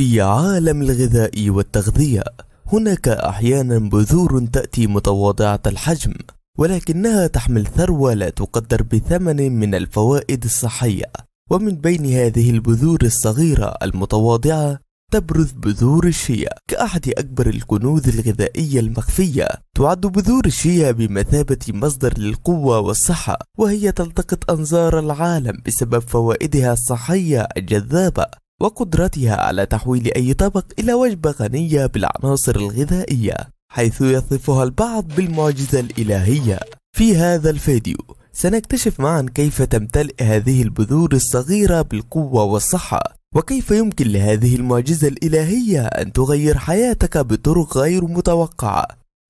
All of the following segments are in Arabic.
في عالم الغذاء والتغذية هناك أحيانا بذور تأتي متواضعة الحجم ولكنها تحمل ثروة لا تقدر بثمن من الفوائد الصحية ومن بين هذه البذور الصغيرة المتواضعة تبرز بذور الشيا كأحد أكبر الكنوز الغذائية المخفية تعد بذور الشيا بمثابة مصدر للقوة والصحة وهي تلتقط أنظار العالم بسبب فوائدها الصحية الجذابة وقدرتها على تحويل أي طبق إلى وجبة غنية بالعناصر الغذائية حيث يصفها البعض بالمعجزة الإلهية في هذا الفيديو سنكتشف معا كيف تمتلئ هذه البذور الصغيرة بالقوة والصحة وكيف يمكن لهذه المعجزة الإلهية أن تغير حياتك بطرق غير متوقعة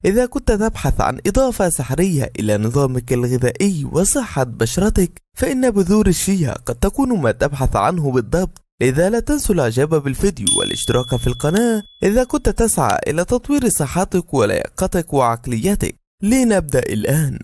إذا كنت تبحث عن إضافة سحرية إلى نظامك الغذائي وصحة بشرتك فإن بذور الشيا قد تكون ما تبحث عنه بالضبط لذا لا تنسوا الاعجاب بالفيديو والاشتراك في القناة إذا كنت تسعى إلى تطوير صحتك ولياقتك وعقليتك لنبدأ الآن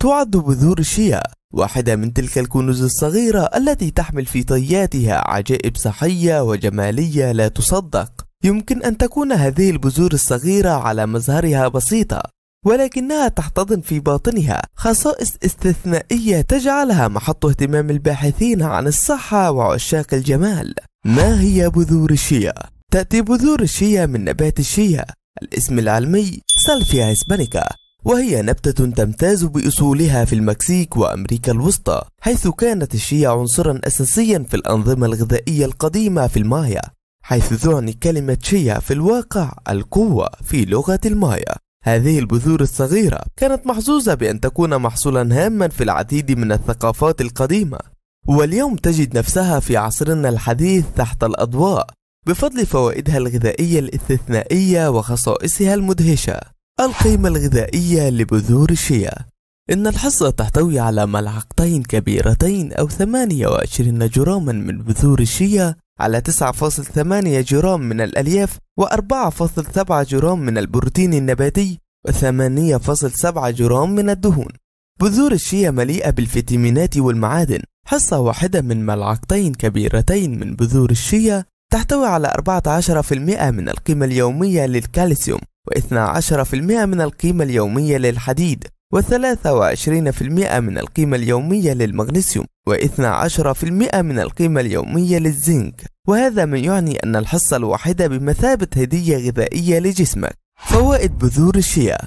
تعد بذور الشيا واحدة من تلك الكنوز الصغيرة التي تحمل في طياتها عجائب صحية وجمالية لا تصدق يمكن أن تكون هذه البذور الصغيرة على مظهرها بسيطة ولكنها تحتضن في باطنها خصائص استثنائية تجعلها محط اهتمام الباحثين عن الصحة وعشاق الجمال ما هي بذور الشيا؟ تأتي بذور الشيا من نبات الشيا الاسم العلمي سالفيا هسبانيكا وهي نبتة تمتاز بأصولها في المكسيك وأمريكا الوسطى حيث كانت الشيا عنصرا أساسيا في الأنظمة الغذائية القديمة في المايا حيث تعني كلمة شيا في الواقع القوة في لغة المايا هذه البذور الصغيرة كانت محظوظة بأن تكون محصولا هاما في العديد من الثقافات القديمة واليوم تجد نفسها في عصرنا الحديث تحت الأضواء بفضل فوائدها الغذائية الاستثنائية وخصائصها المدهشة القيمة الغذائية لبذور الشيا إن الحصة تحتوي على ملعقتين كبيرتين أو 28 جراما من بذور الشيا على 9.8 جرام من الألياف و4.7 جرام من البروتين النباتي و8.7 جرام من الدهون بذور الشيا مليئة بالفيتامينات والمعادن حصة واحدة من ملعقتين كبيرتين من بذور الشيا تحتوي على 14% من القيمة اليومية للكالسيوم و12% من القيمة اليومية للحديد و23% من القيمة اليومية للمغنيسيوم و12% من القيمة اليومية للزنك وهذا ما يعني أن الحصة الواحدة بمثابة هدية غذائية لجسمك فوائد بذور الشيا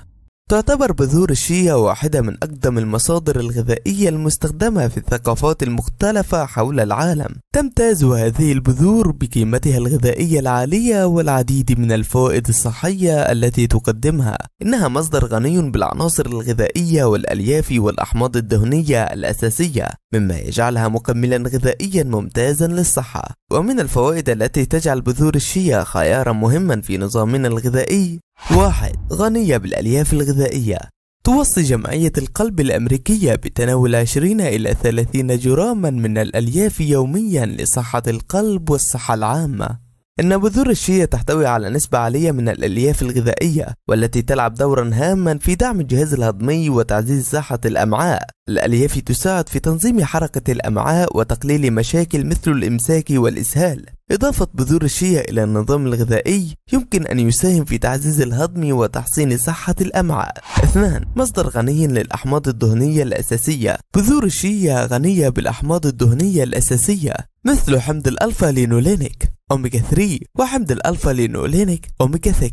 تعتبر بذور الشيا واحدة من أقدم المصادر الغذائية المستخدمة في الثقافات المختلفة حول العالم تمتاز هذه البذور بقيمتها الغذائية العالية والعديد من الفوائد الصحية التي تقدمها إنها مصدر غني بالعناصر الغذائية والألياف والأحماض الدهنية الأساسية مما يجعلها مكملا غذائيا ممتازا للصحة ومن الفوائد التي تجعل بذور الشيا خيارا مهما في نظامنا الغذائي واحد غنية بالألياف الغذائية توصي جمعية القلب الأمريكية بتناول 20 إلى 30 جراما من الألياف يوميا لصحة القلب والصحة العامة إن بذور الشيا تحتوي على نسبة عالية من الألياف الغذائية والتي تلعب دورا هاما في دعم الجهاز الهضمي وتعزيز صحة الأمعاء الألياف تساعد في تنظيم حركة الأمعاء وتقليل مشاكل مثل الإمساك والإسهال إضافة بذور الشيا إلى النظام الغذائي يمكن أن يساهم في تعزيز الهضم وتحسين صحة الأمعاء. 2. مصدر غني للأحماض الدهنية الأساسية بذور الشيا غنية بالأحماض الدهنية الأساسية مثل حمض الألفا لينولينيك أوميجا 3 وحمض الألفا لينولينيك أوميجا 6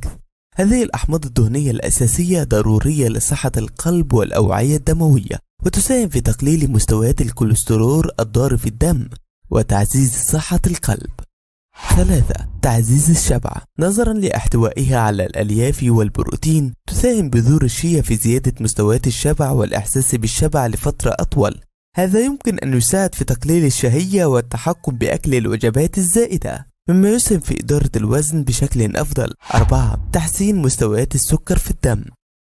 هذه الأحماض الدهنية الأساسية ضرورية لصحة القلب والأوعية الدموية وتساهم في تقليل مستويات الكوليسترول الضار في الدم وتعزيز صحة القلب 3. تعزيز الشبع نظرا لاحتوائها على الألياف والبروتين تساهم بذور الشيا في زيادة مستويات الشبع والإحساس بالشبع لفترة أطول هذا يمكن أن يساعد في تقليل الشهية والتحكم بأكل الوجبات الزائدة مما يسهم في إدارة الوزن بشكل أفضل 4. تحسين مستويات السكر في الدم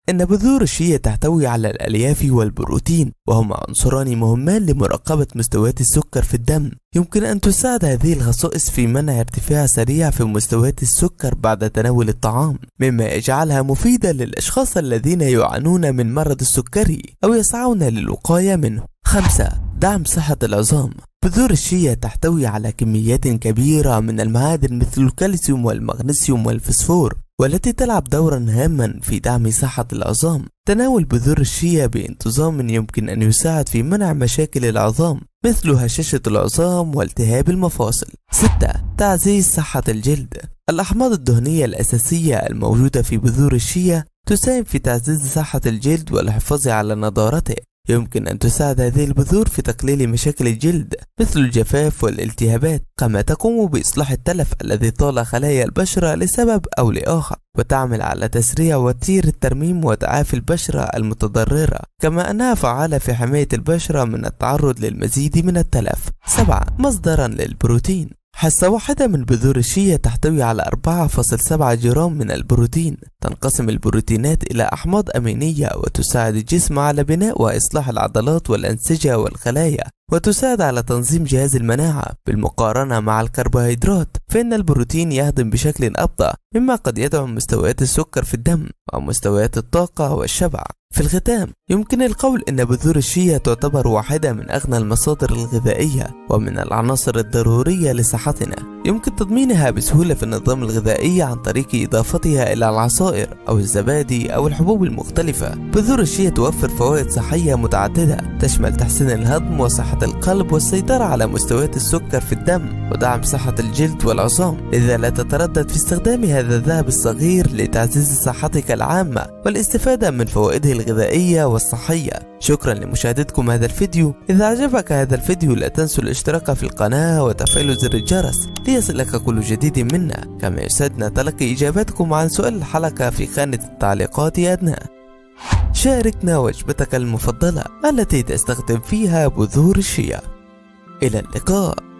إن بذور الشيا تحتوي على الألياف والبروتين وهما عنصران مهمان لمراقبة مستويات السكر في الدم يمكن أن تساعد هذه الخصائص في منع ارتفاع سريع في مستويات السكر بعد تناول الطعام مما يجعلها مفيدة للأشخاص الذين يعانون من مرض السكري أو يسعون للوقاية منه 5. دعم صحة العظام بذور الشيا تحتوي على كميات كبيرة من المعادن مثل الكالسيوم والمغنيسيوم والفسفور والتي تلعب دورا هاما في دعم صحة العظام تناول بذور الشيا بانتظام يمكن أن يساعد في منع مشاكل العظام مثل هشاشة العظام والتهاب المفاصل 6. تعزيز صحة الجلد الأحماض الدهنية الأساسية الموجودة في بذور الشيا تساهم في تعزيز صحة الجلد والحفاظ على نضارته يمكن أن تساعد هذه البذور في تقليل مشاكل الجلد مثل الجفاف والالتهابات كما تقوم بإصلاح التلف الذي طال خلايا البشرة لسبب أو لآخر وتعمل على تسريع وتير الترميم وتعافي البشرة المتضررة كما أنها فعالة في حماية البشرة من التعرض للمزيد من التلف 7. مصدرا للبروتين حصة واحدة من بذور الشيا تحتوي على 4.7 جرام من البروتين تنقسم البروتينات إلى أحماض أمينية وتساعد الجسم على بناء وإصلاح العضلات والأنسجة والخلايا وتساعد على تنظيم جهاز المناعة بالمقارنة مع الكربوهيدرات فإن البروتين يهضم بشكل أبطأ مما قد يدعم مستويات السكر في الدم ومستويات الطاقة والشبع في الختام يمكن القول أن بذور الشيا تعتبر واحدة من أغنى المصادر الغذائية ومن العناصر الضرورية لصحتنا يمكن تضمينها بسهولة في النظام الغذائي عن طريق إضافتها إلى العصائر أو الزبادي أو الحبوب المختلفة بذور الشيا توفر فوائد صحية متعددة تشمل تحسين الهضم وصحة القلب والسيطرة على مستويات السكر في الدم ودعم صحة الجلد والعظام لذا لا تتردد في استخدام هذا الذهب الصغير لتعزيز صحتك العامة والاستفادة من فوائده الغذائية والصحية شكرا لمشاهدتكم هذا الفيديو إذا أعجبك هذا الفيديو لا تنسوا الاشتراك في القناة وتفعيل زر الجرس ليصلك كل جديد منا كما يسعدنا تلقي إجاباتكم عن سؤال الحلقة في خانة التعليقات أدنى شاركنا وجبتك المفضلة التي تستخدم فيها بذور الشيا إلى اللقاء